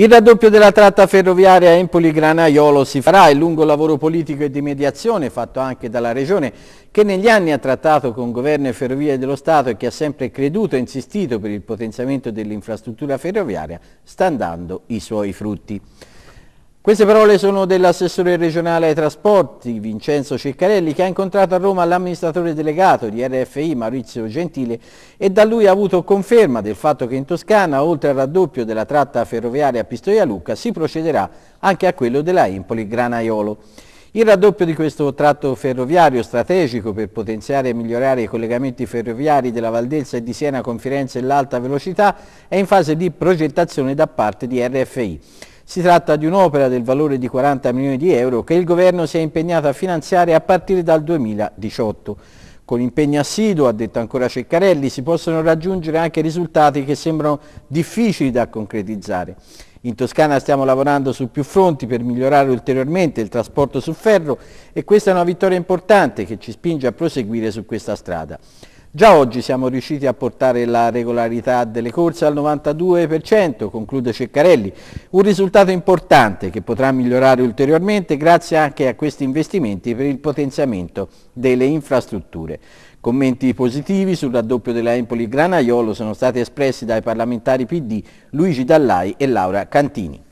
Il raddoppio della tratta ferroviaria Empoli-Granaiolo si farà, il lungo lavoro politico e di mediazione fatto anche dalla Regione che negli anni ha trattato con governo e ferrovie dello Stato e che ha sempre creduto e insistito per il potenziamento dell'infrastruttura ferroviaria sta dando i suoi frutti. Queste parole sono dell'assessore regionale ai trasporti Vincenzo Ciccarelli, che ha incontrato a Roma l'amministratore delegato di RFI Maurizio Gentile e da lui ha avuto conferma del fatto che in Toscana oltre al raddoppio della tratta ferroviaria Pistoia-Lucca si procederà anche a quello della Empoli-Granaiolo. Il raddoppio di questo tratto ferroviario strategico per potenziare e migliorare i collegamenti ferroviari della Valdelsa e di Siena con Firenze e l'alta velocità è in fase di progettazione da parte di RFI. Si tratta di un'opera del valore di 40 milioni di euro che il Governo si è impegnato a finanziare a partire dal 2018. Con impegno assiduo, ha detto ancora Ceccarelli, si possono raggiungere anche risultati che sembrano difficili da concretizzare. In Toscana stiamo lavorando su più fronti per migliorare ulteriormente il trasporto su ferro e questa è una vittoria importante che ci spinge a proseguire su questa strada. Già oggi siamo riusciti a portare la regolarità delle corse al 92%, conclude Ceccarelli, un risultato importante che potrà migliorare ulteriormente grazie anche a questi investimenti per il potenziamento delle infrastrutture. Commenti positivi sul raddoppio della Empoli Granaiolo sono stati espressi dai parlamentari PD Luigi Dallai e Laura Cantini.